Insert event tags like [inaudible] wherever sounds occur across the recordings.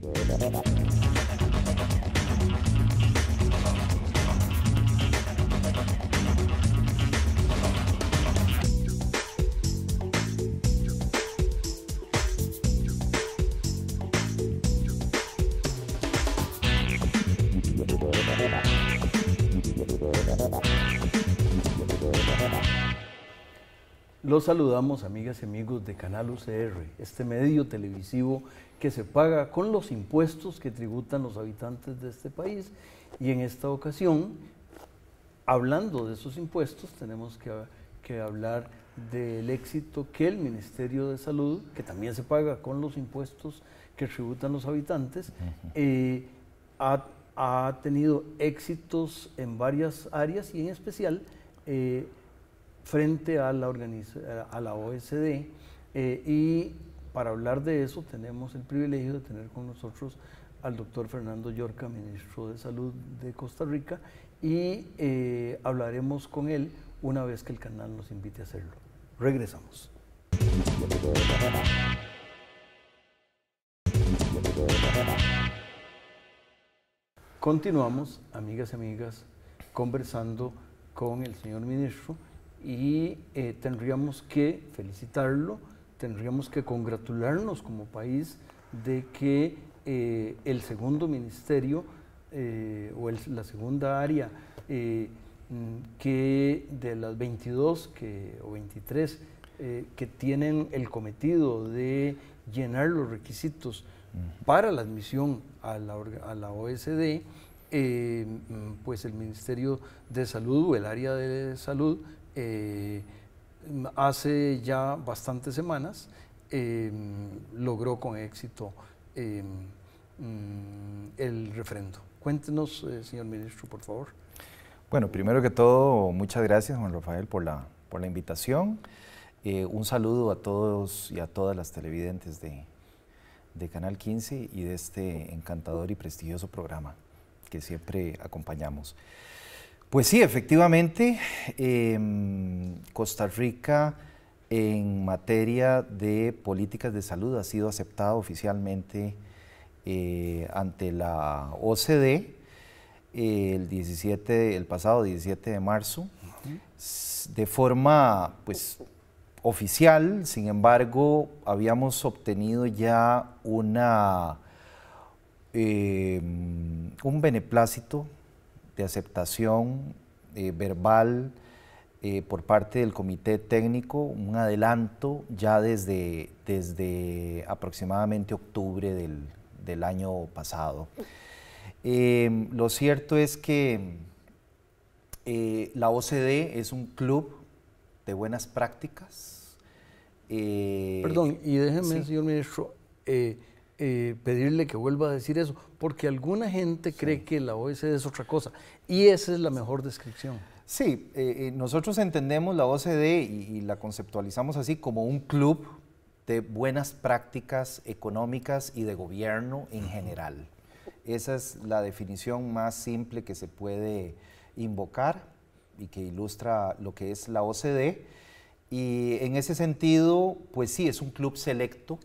バババ。Los saludamos, amigas y amigos de Canal UCR, este medio televisivo que se paga con los impuestos que tributan los habitantes de este país. Y en esta ocasión, hablando de esos impuestos, tenemos que, hablar del éxito que el Ministerio de Salud, que también se paga con los impuestos que tributan los habitantes, eh, ha, tenido éxitos en varias áreas y en especial... Eh, frente a la, a la OSD eh, y para hablar de eso tenemos el privilegio de tener con nosotros al doctor Fernando Yorca, ministro de Salud de Costa Rica, y eh, hablaremos con él una vez que el canal nos invite a hacerlo. Regresamos. Continuamos, amigas y amigas, conversando con el señor ministro y eh, tendríamos que felicitarlo, tendríamos que congratularnos como país de que eh, el segundo ministerio eh, o la segunda área mm, que de las 22 que, o 23 que tienen el cometido de llenar los requisitos para la admisión a la, a la OSD, mm, pues el Ministerio de Salud o el área de salud eh, hace ya bastantes semanas em, logró con éxito em, mm, el referendo. Cuéntenos, eh, señor ministro, por favor. Bueno, primero que todo, muchas gracias, Juan Rafael, por la, por la invitación. Eh, un saludo a todos y a todas las televidentes de, de Canal 15 y de este encantador y prestigioso programa que siempre acompañamos. Pues sí, efectivamente, em, Costa Rica en materia de políticas de salud ha sido aceptada oficialmente eh, ante la OCDE el, 17, pasado 17 de marzo de forma pues, oficial, sin embargo, habíamos obtenido ya una, em, un beneplácito de aceptación eh, verbal eh, por parte del comité técnico, un adelanto ya desde, desde aproximadamente octubre del, año pasado. Eh, lo cierto es que la OCDE es un club de buenas prácticas. Perdón, y déjeme, señor ministro, pedirle que vuelva a decir eso porque alguna gente cree que la OCDE es otra cosa y esa es la mejor descripción. Sí, eh, eh, nosotros entendemos la OCDE y, y, la conceptualizamos así como un club de buenas prácticas económicas y de gobierno en general. Esa es la definición más simple que se puede invocar y que ilustra lo que es la OCDE. Y en ese sentido, pues sí, es un club selecto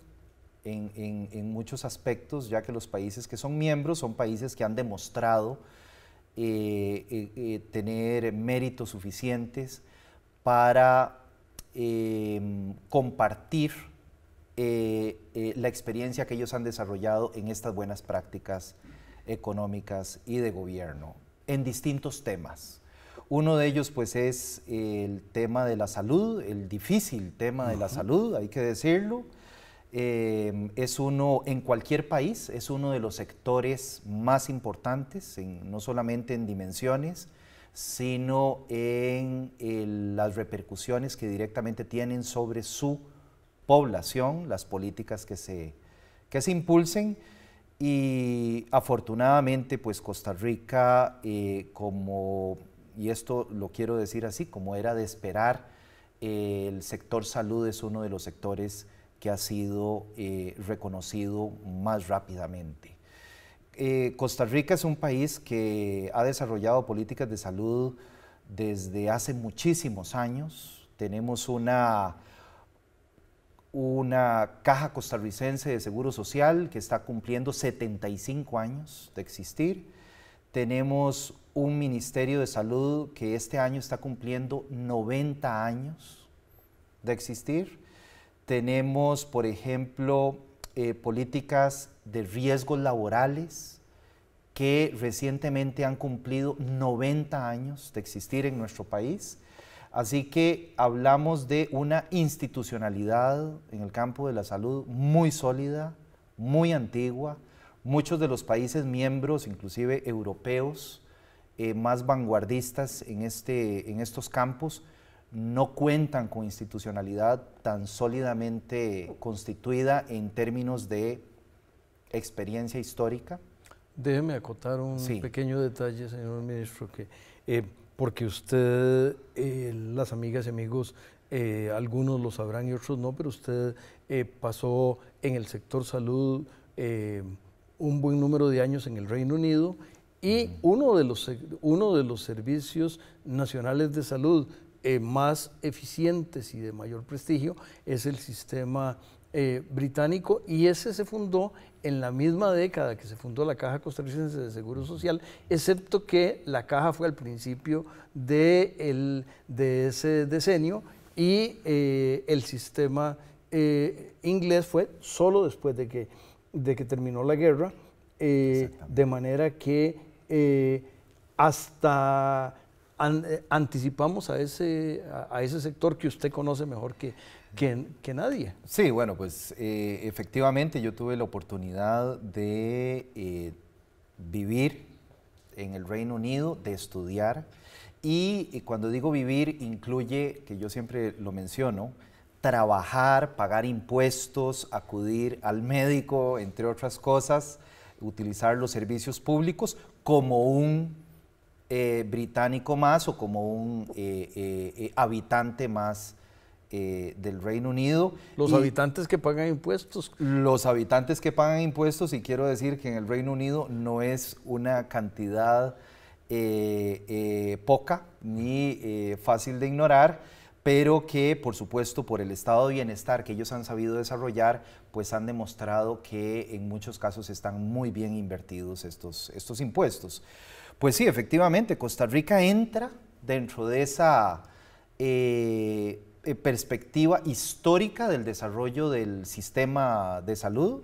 en, muchos aspectos, ya que los países que son miembros son países que han demostrado eh, eh, eh, tener méritos suficientes para compartir la experiencia que ellos han desarrollado en estas buenas prácticas económicas y de gobierno en distintos temas. Uno de ellos pues es el tema de la salud, el difícil tema de la salud, hay que decirlo. Em, es uno, en cualquier país, es uno de los sectores más importantes, no solamente en dimensiones, sino en las repercusiones que directamente tienen sobre su población, las políticas que se, que se impulsen. Y afortunadamente, pues Costa Rica, eh, como, y esto lo quiero decir así, como era de esperar, el sector salud es uno de los sectores que ha sido eh, reconocido más rápidamente. Eh, Costa Rica es un país que ha desarrollado políticas de salud desde hace muchísimos años. Tenemos una, una caja costarricense de seguro social que está cumpliendo 75 años de existir. Tenemos un Ministerio de Salud que este año está cumpliendo 90 años de existir. Tenemos, por ejemplo, eh, políticas de riesgos laborales que recientemente han cumplido 90 años de existir en nuestro país. Así que hablamos de una institucionalidad en el campo de la salud muy sólida, muy antigua. Muchos de los países miembros, inclusive europeos, eh, más vanguardistas en, este, en estos campos, no cuentan con institucionalidad tan sólidamente constituida en términos de experiencia histórica? Déjeme acotar un pequeño detalle, señor ministro, que eh, porque usted, eh, las amigas y amigos, eh, algunos lo sabrán y otros no, pero usted pasó en el sector salud un buen número de años en el Reino Unido y uno, de los, uno de los servicios nacionales de salud eh, más eficientes y de mayor prestigio es el sistema eh, británico y ese se fundó en la misma década que se fundó la Caja Costarricense de Seguro Social, excepto que la Caja fue al principio de, de ese decenio y eh, el sistema inglés fue solo después de que, de que terminó la guerra, de manera que hasta eh, anticipamos a ese, a, ese sector que usted conoce mejor que, nadie. Sí, bueno, pues eh, efectivamente yo tuve la oportunidad de eh, vivir en el Reino Unido, de estudiar, y cuando digo vivir incluye, que yo siempre lo menciono, trabajar, pagar impuestos, acudir al médico, entre otras cosas, utilizar los servicios públicos como un eh, británico más o como un eh, eh, habitante más del Reino Unido. Los habitantes que pagan impuestos. Los habitantes que pagan impuestos, y quiero decir que en el Reino Unido no es una cantidad poca ni fácil de ignorar pero que por supuesto por el estado de bienestar que ellos han sabido desarrollar, pues han demostrado que en muchos casos están muy bien invertidos estos, estos impuestos. Pues sí, efectivamente, Costa Rica entra dentro de esa eh, eh, perspectiva histórica del desarrollo del sistema de salud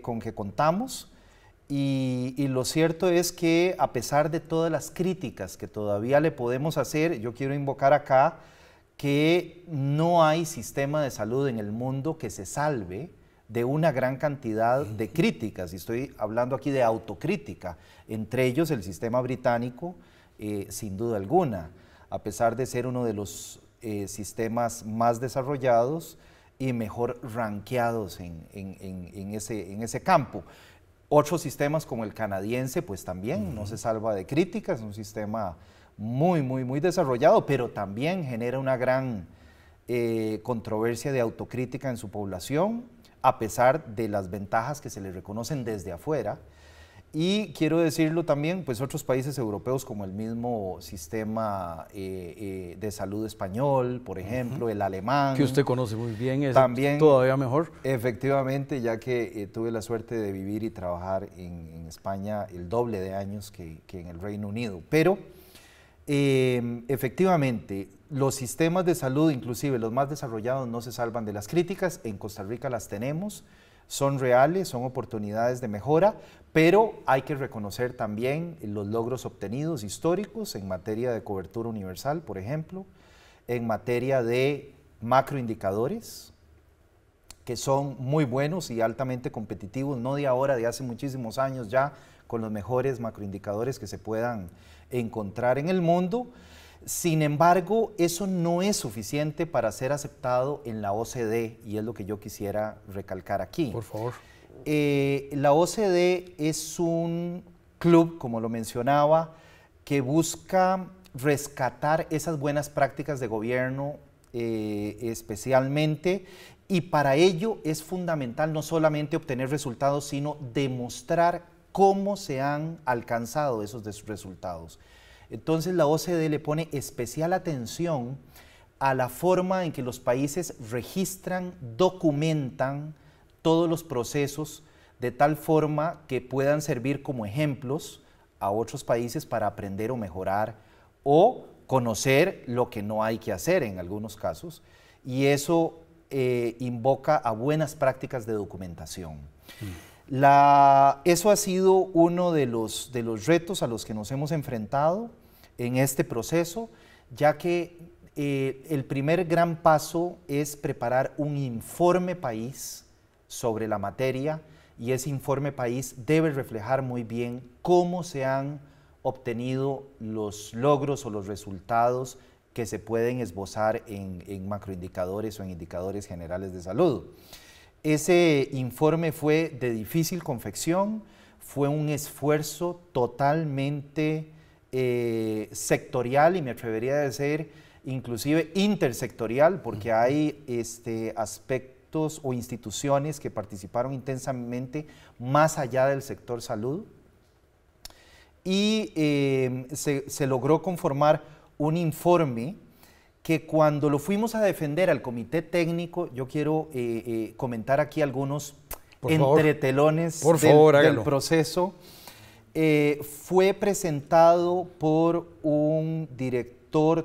con que contamos. y, lo cierto es que a pesar de todas las críticas que todavía le podemos hacer, yo quiero invocar acá que no hay sistema de salud en el mundo que se salve de una gran cantidad de críticas, y estoy hablando aquí de autocrítica, entre ellos el sistema británico, eh, sin duda alguna, a pesar de ser uno de los eh, sistemas más desarrollados y mejor ranqueados en, ese, en, ese, campo. Otros sistemas como el canadiense, pues también no se salva de críticas, es un sistema muy, muy, muy desarrollado, pero también genera una gran eh, controversia de autocrítica en su población a pesar de las ventajas que se le reconocen desde afuera. Y quiero decirlo también, pues otros países europeos como el mismo sistema eh, eh, de salud español, por ejemplo, el alemán. Que usted conoce muy bien, es todavía mejor. Efectivamente, ya que eh, tuve la suerte de vivir y trabajar en, España el doble de años que, que en el Reino Unido. Pero Em, efectivamente, los sistemas de salud, inclusive los más desarrollados, no se salvan de las críticas. En Costa Rica las tenemos, son reales, son oportunidades de mejora, pero hay que reconocer también los logros obtenidos históricos en materia de cobertura universal, por ejemplo, en materia de macroindicadores, que son muy buenos y altamente competitivos, no de ahora, de hace muchísimos años ya, con los mejores macroindicadores que se puedan encontrar en el mundo. Sin embargo, eso no es suficiente para ser aceptado en la OCDE y es lo que yo quisiera recalcar aquí. Por favor. Eh, la OCDE es un club, como lo mencionaba, que busca rescatar esas buenas prácticas de gobierno eh, especialmente y para ello es fundamental no solamente obtener resultados, sino demostrar cómo se han alcanzado esos resultados. Entonces la OCDE le pone especial atención a la forma en que los países registran, documentan todos los procesos de tal forma que puedan servir como ejemplos a otros países para aprender o mejorar o conocer lo que no hay que hacer en algunos casos. Y eso eh, invoca a buenas prácticas de documentación. Mm eso ha sido uno de los, retos a los que nos hemos enfrentado en este proceso, ya que eh, el primer gran paso es preparar un informe país sobre la materia y ese informe país debe reflejar muy bien cómo se han obtenido los logros o los resultados que se pueden esbozar en macroindicadores o en indicadores generales de salud. Ese informe fue de difícil confección, fue un esfuerzo totalmente eh, sectorial y me atrevería a decir inclusive intersectorial, porque hay este, aspectos o instituciones que participaron intensamente más allá del sector salud. Y eh, se logró conformar un informe que cuando lo fuimos a defender al comité técnico, yo quiero eh, eh, comentar aquí algunos entretelones del, proceso, eh, fue presentado por un director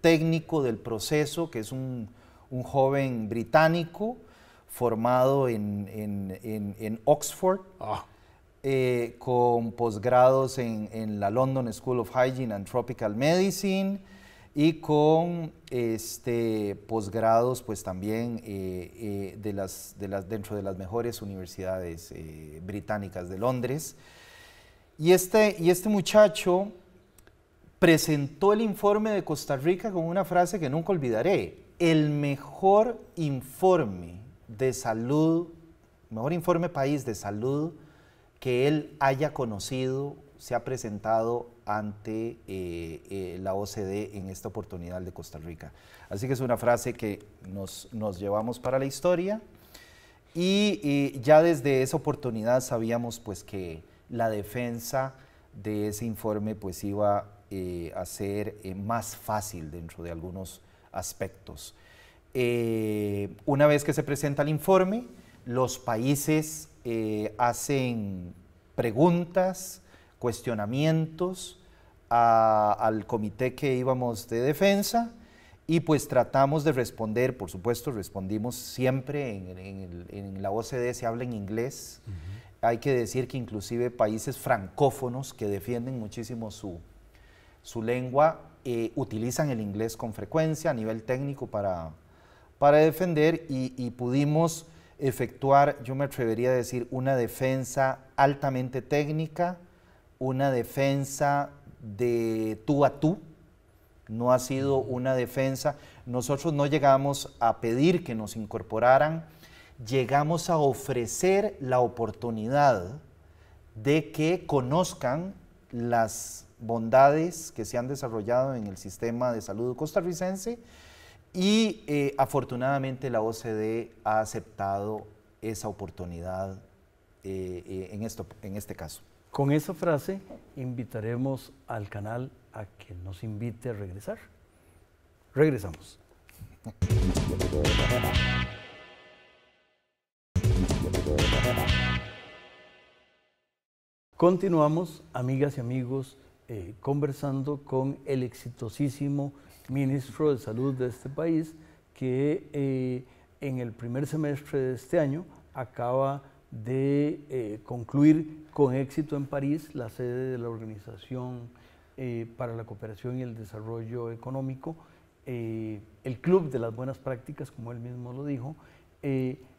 técnico del proceso, que es un, joven británico formado en, Oxford. Ah. con posgrados en, la London School of Hygiene and Tropical Medicine, y con este, posgrados pues también eh, eh, de las, de las, dentro de las mejores universidades eh, británicas de Londres. Y este, y este muchacho presentó el informe de Costa Rica con una frase que nunca olvidaré, el mejor informe de salud, mejor informe país de salud que él haya conocido se ha presentado ante eh, eh, la OCDE en esta oportunidad de Costa Rica. Así que es una frase que nos, llevamos para la historia y ya desde esa oportunidad sabíamos pues que la defensa de ese informe pues iba eh, a ser más fácil dentro de algunos aspectos. una vez que se presenta el informe, los países hacen preguntas, cuestionamientos al comité que íbamos de defensa y pues tratamos de responder, por supuesto, respondimos siempre en, la OCDE se habla en inglés. Hay que decir que inclusive países francófonos que defienden muchísimo su, su lengua eh, utilizan el inglés con frecuencia a nivel técnico para, para defender y, y pudimos efectuar, yo me atrevería a decir, una defensa altamente técnica, una defensa de tú a tú, no ha sido una defensa. Nosotros no llegamos a pedir que nos incorporaran, llegamos a ofrecer la oportunidad de que conozcan las bondades que se han desarrollado en el sistema de salud costarricense y eh, afortunadamente la OCDE ha aceptado esa oportunidad eh, eh, en, esto, en este caso. Con esa frase invitaremos al canal a que nos invite a regresar. Regresamos. Continuamos, amigas y amigos, eh, conversando con el exitosísimo ministro de Salud de este país, que eh, en el primer semestre de este año acaba de eh, concluir con éxito en París la sede de la Organización eh, para la Cooperación y el Desarrollo Económico, eh, el Club de las Buenas Prácticas, como él mismo lo dijo,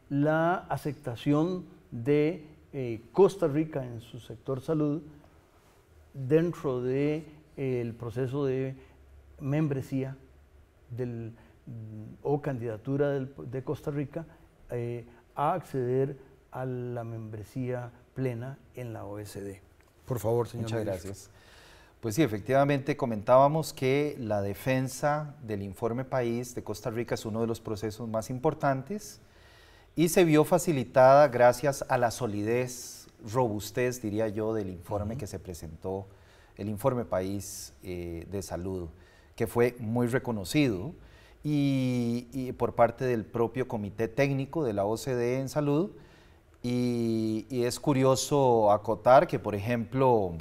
la aceptación de Costa Rica en su sector salud dentro del de, el proceso de membresía del, mm, o candidatura de Costa Rica a acceder a la membresía plena en la OSD. Por favor, señor. Muchas gracias. Pues sí, efectivamente comentábamos que la defensa del informe país de Costa Rica es uno de los procesos más importantes y se vio facilitada gracias a la solidez, robustez, diría yo, del informe que se presentó, el informe país eh, de salud, que fue muy reconocido y por parte del propio Comité Técnico de la OCDE en Salud y, es curioso acotar que, por ejemplo,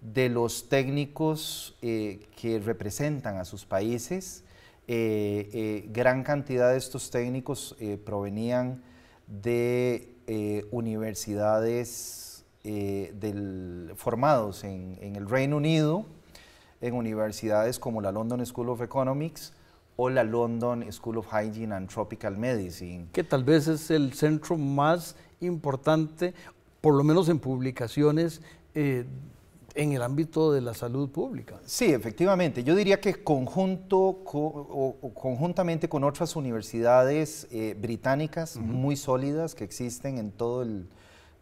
de los técnicos eh, que representan a sus países, eh, eh, gran cantidad de estos técnicos provenían de universidades formados en, el Reino Unido, en universidades como la London School of Economics, o la London School of Hygiene and Tropical Medicine. Que tal vez es el centro más importante, por lo menos en publicaciones, eh, en el ámbito de la salud pública. Sí, efectivamente. Yo diría que conjunto conjuntamente con otras universidades eh, británicas muy sólidas que existen en todo el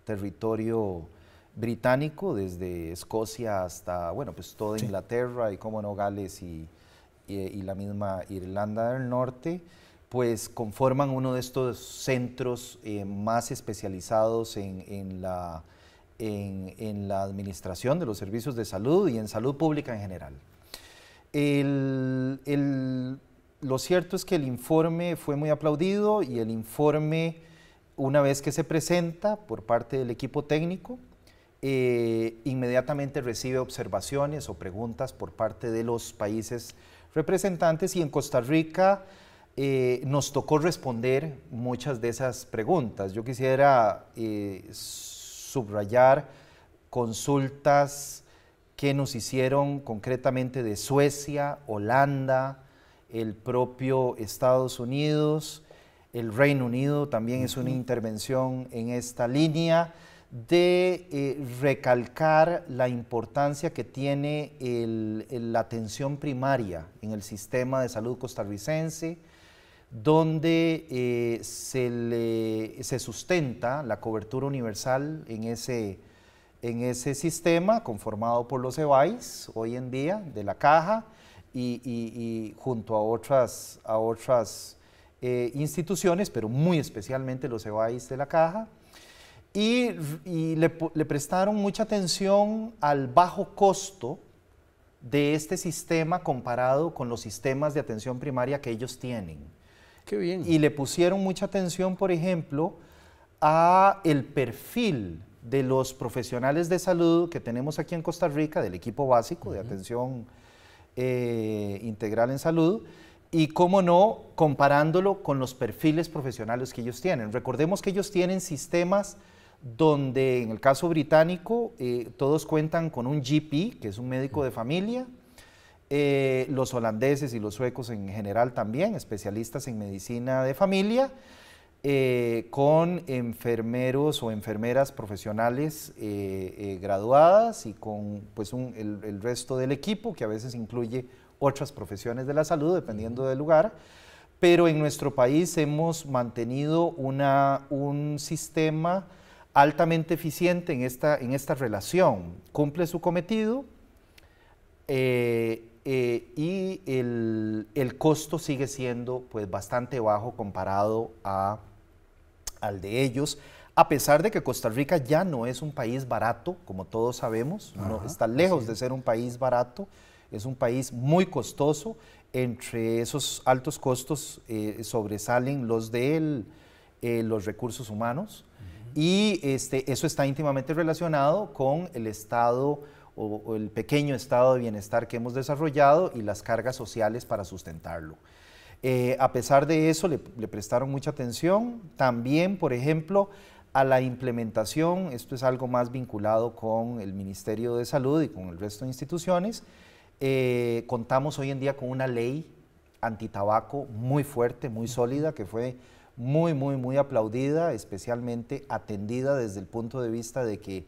territorio británico, desde Escocia hasta, bueno, pues toda Inglaterra y, como no, Gales y, y, la misma Irlanda del Norte, pues conforman uno de estos centros eh, más especializados en, la, administración de los servicios de salud y en salud pública en general. lo cierto es que el informe fue muy aplaudido y el informe, una vez que se presenta por parte del equipo técnico, eh, inmediatamente recibe observaciones o preguntas por parte de los países representantes y en Costa Rica eh, nos tocó responder muchas de esas preguntas. Yo quisiera eh, subrayar consultas que nos hicieron concretamente de Suecia, Holanda, el propio Estados Unidos, el Reino Unido también es una intervención en esta línea de eh, recalcar la importancia que tiene la atención primaria en el sistema de salud costarricense, donde eh, se, sustenta la cobertura universal en ese, sistema conformado por los EBAIS hoy en día de la caja y, junto a otras, eh, instituciones, pero muy especialmente los EBAIS de la caja y, le, prestaron mucha atención al bajo costo de este sistema comparado con los sistemas de atención primaria que ellos tienen. Qué bien. Y le pusieron mucha atención, por ejemplo, a el perfil de los profesionales de salud que tenemos aquí en Costa Rica, del equipo básico de atención eh, integral en salud, y cómo no, comparándolo con los perfiles profesionales que ellos tienen. Recordemos que ellos tienen sistemas donde en el caso británico eh, todos cuentan con un GP, que es un médico de familia, eh, los holandeses y los suecos en general también, especialistas en medicina de familia, eh, con enfermeros o enfermeras profesionales graduadas y con pues, el, resto del equipo, que a veces incluye otras profesiones de la salud, dependiendo del lugar pero en nuestro país hemos mantenido un sistema altamente eficiente en esta, en esta relación. Cumple su cometido eh, eh, y el, costo sigue siendo pues, bastante bajo comparado a, al de ellos, a pesar de que Costa Rica ya no es un país barato, como todos sabemos, no, está lejos de ser un país barato, es un país muy costoso, entre esos altos costos eh, sobresalen los de los recursos humanos, y este, eso está íntimamente relacionado con el estado o, el pequeño estado de bienestar que hemos desarrollado y las cargas sociales para sustentarlo. Eh, a pesar de eso, le, prestaron mucha atención. También, por ejemplo, a la implementación, esto es algo más vinculado con el Ministerio de Salud y con el resto de instituciones, eh, contamos hoy en día con una ley antitabaco muy fuerte, muy sólida, que fue muy, muy, muy aplaudida, especialmente atendida desde el punto de vista de que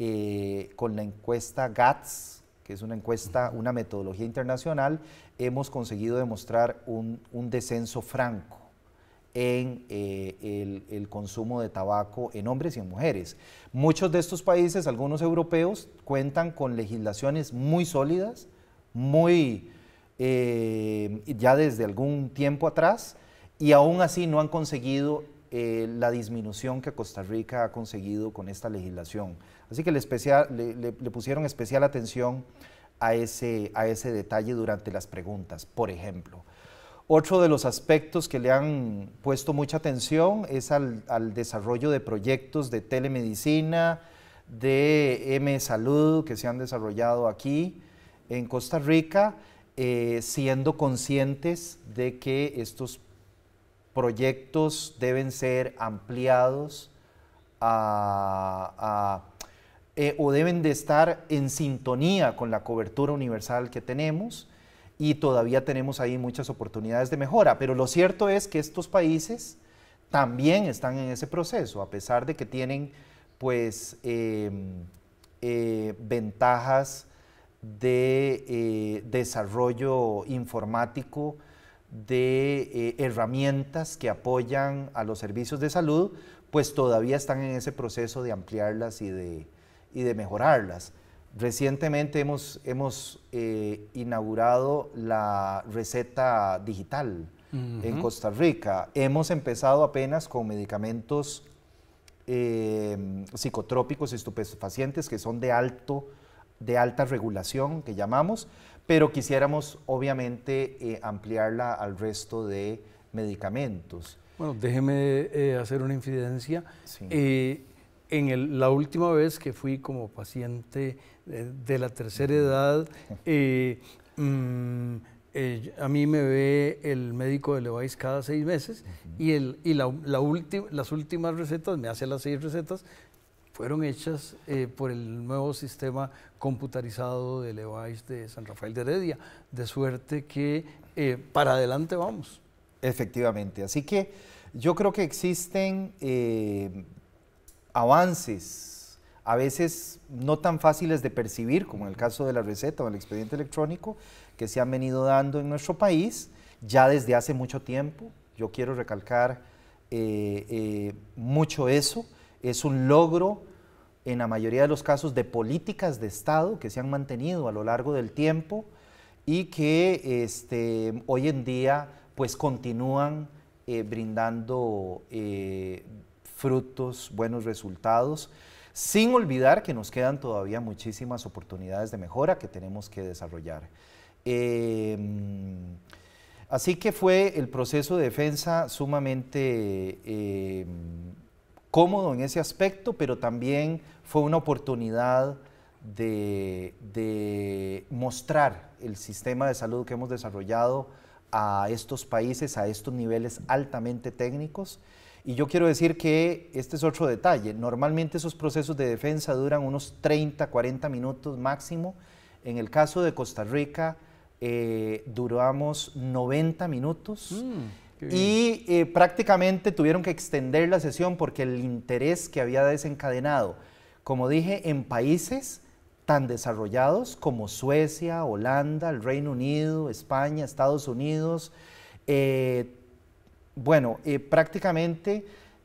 eh, con la encuesta GATS, que es una encuesta, una metodología internacional, hemos conseguido demostrar un, descenso franco en eh, el, consumo de tabaco en hombres y en mujeres. Muchos de estos países, algunos europeos, cuentan con legislaciones muy sólidas, muy eh, ya desde algún tiempo atrás, y aún así no han conseguido eh, la disminución que Costa Rica ha conseguido con esta legislación. Así que le, pusieron especial atención a ese, a ese detalle durante las preguntas, por ejemplo. Otro de los aspectos que le han puesto mucha atención es al, desarrollo de proyectos de telemedicina, de M Salud que se han desarrollado aquí en Costa Rica, eh, siendo conscientes de que estos proyectos proyectos deben ser ampliados ah, ah, eh, o deben de estar en sintonía con la cobertura universal que tenemos y todavía tenemos ahí muchas oportunidades de mejora. Pero lo cierto es que estos países también están en ese proceso, a pesar de que tienen pues em, eh, ventajas de eh, desarrollo informático de eh, herramientas que apoyan a los servicios de salud, pues todavía están en ese proceso de ampliarlas y de, y de mejorarlas. Recientemente hemos, hemos eh, inaugurado la receta digital en Costa Rica. Hemos empezado apenas con medicamentos eh, psicotrópicos estupefacientes que son de, alto, de alta regulación, que llamamos, pero quisiéramos obviamente eh, ampliarla al resto de medicamentos. Bueno, déjeme eh, hacer una infidencia. Eh, en la última vez que fui como paciente de, la tercera edad, mm, a mí me ve el médico de Leváis cada seis meses y, las últimas recetas, me hace las seis recetas, fueron hechas eh, por el nuevo sistema computarizado de Levais de San Rafael de Heredia. De suerte que eh, para adelante vamos. Efectivamente, así que yo creo que existen eh, avances, a veces no tan fáciles de percibir, como en el caso de la receta o el expediente electrónico, que se han venido dando en nuestro país ya desde hace mucho tiempo. Yo quiero recalcar mucho eso es un logro en la mayoría de los casos de políticas de Estado que se han mantenido a lo largo del tiempo y que este, hoy en día pues continúan eh, brindando eh, frutos, buenos resultados, sin olvidar que nos quedan todavía muchísimas oportunidades de mejora que tenemos que desarrollar. Em, así que fue el proceso de defensa sumamente em, cómodo en ese aspecto, pero también fue una oportunidad de, mostrar el sistema de salud que hemos desarrollado a estos países, a estos niveles altamente técnicos. Y yo quiero decir que este es otro detalle. Normalmente esos procesos de defensa duran unos 30, 40 minutos máximo. En el caso de Costa Rica, eh, duramos 90 minutos. Mm. Y eh, prácticamente tuvieron que extender la sesión porque el interés que había desencadenado, como dije, en países tan desarrollados como Suecia, Holanda, el Reino Unido, España, Estados Unidos, eh, bueno, eh, prácticamente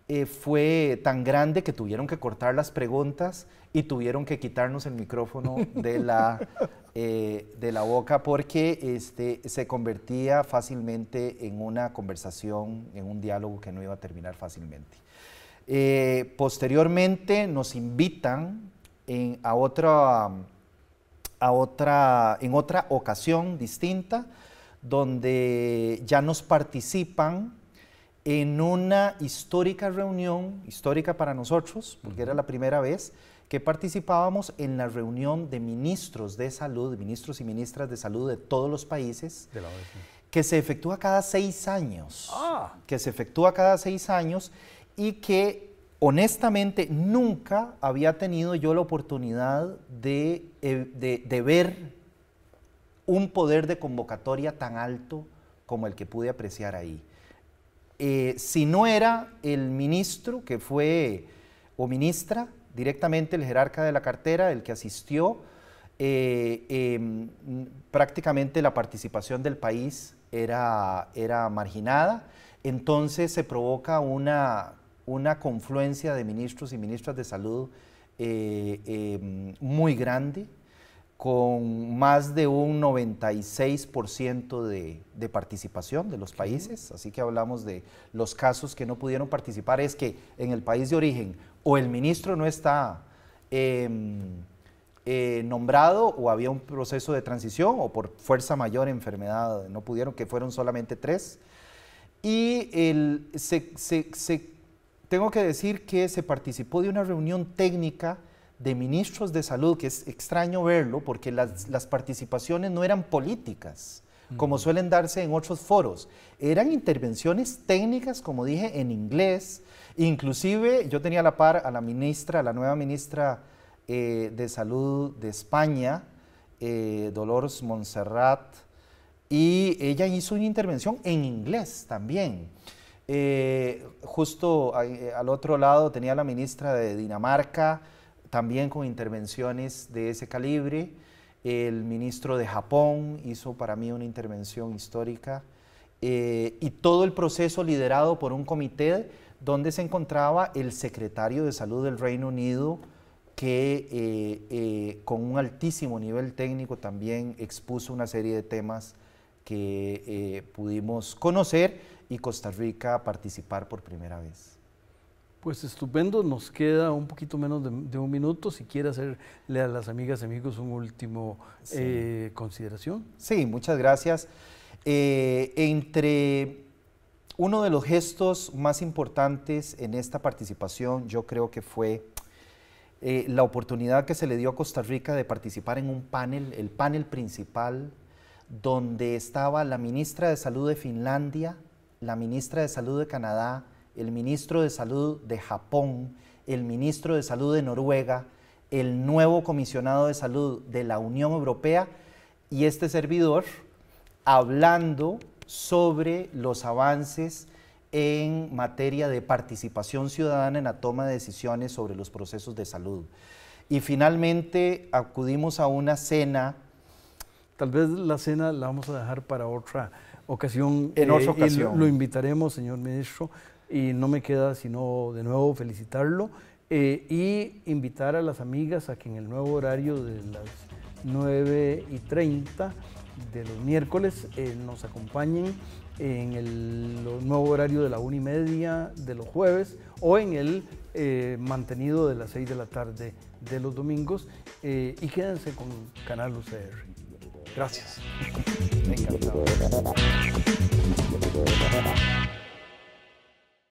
eh, fue tan grande que tuvieron que cortar las preguntas y tuvieron que quitarnos el micrófono de la, [laughs] eh, de la boca porque este, se convertía fácilmente en una conversación, en un diálogo que no iba a terminar fácilmente. Eh, posteriormente nos invitan a otra, a otra, en otra ocasión distinta donde ya nos participan en una histórica reunión, histórica para nosotros, porque era la primera vez que participábamos en la reunión de ministros de salud, ministros y ministras de salud de todos los países, que se efectúa cada seis años, ah. que se efectúa cada seis años y que honestamente nunca había tenido yo la oportunidad de eh, ver un poder de convocatoria tan alto como el que pude apreciar ahí. Eh, si no era el ministro que fue o ministra, directamente el jerarca de la cartera, el que asistió, eh, em, prácticamente la participación del país era, marginada, entonces se provoca una, una confluencia de ministros y ministras de salud eh, em, muy grande, con más de un 96% de, participación de los países, así que hablamos de los casos que no pudieron participar, es que en el país de origen o el ministro no está em, eh, nombrado o había un proceso de transición o por fuerza mayor enfermedad no pudieron, que fueron solamente tres, y se, tengo que decir que se participó de una reunión técnica de ministros de salud, que es extraño verlo porque las, participaciones no eran políticas, como suelen darse en otros foros, eran intervenciones técnicas, como dije, en inglés. Inclusive yo tenía a la par a la ministra, a la nueva ministra eh, de salud de España, eh, Dolores Montserrat, y ella hizo una intervención en inglés también. Eh, justo al otro lado tenía la ministra de Dinamarca, también con intervenciones de ese calibre. El ministro de Japón hizo para mí una intervención histórica eh, y todo el proceso liderado por un comité donde se encontraba el secretario de Salud del Reino Unido, que eh, eh, con un altísimo nivel técnico también expuso una serie de temas que pudimos conocer y Costa Rica participar por primera vez. Pues estupendo, nos queda un poquito menos de, un minuto. Si quiere hacerle a las amigas y amigos un último eh, consideración. Sí, muchas gracias. Eh, entre uno de los gestos más importantes en esta participación, yo creo que fue eh, la oportunidad que se le dio a Costa Rica de participar en un panel, el panel principal, donde estaba la ministra de Salud de Finlandia, la ministra de Salud de Canadá, el ministro de Salud de Japón, el ministro de Salud de Noruega, el nuevo comisionado de salud de la Unión Europea y este servidor hablando sobre los avances en materia de participación ciudadana en la toma de decisiones sobre los procesos de salud. Y finalmente acudimos a una cena. Tal vez la cena la vamos a dejar para otra ocasión. En otra eh, ocasión. lo invitaremos, señor ministro, y no me queda sino de nuevo felicitarlo eh, y invitar a las amigas a que en el nuevo horario de las 9 y 30 de los miércoles eh, nos acompañen en el nuevo horario de la una y media de los jueves o en el eh, mantenido de las 6 de la tarde de los domingos y quédense con Canal UCR. Gracias. Encantado.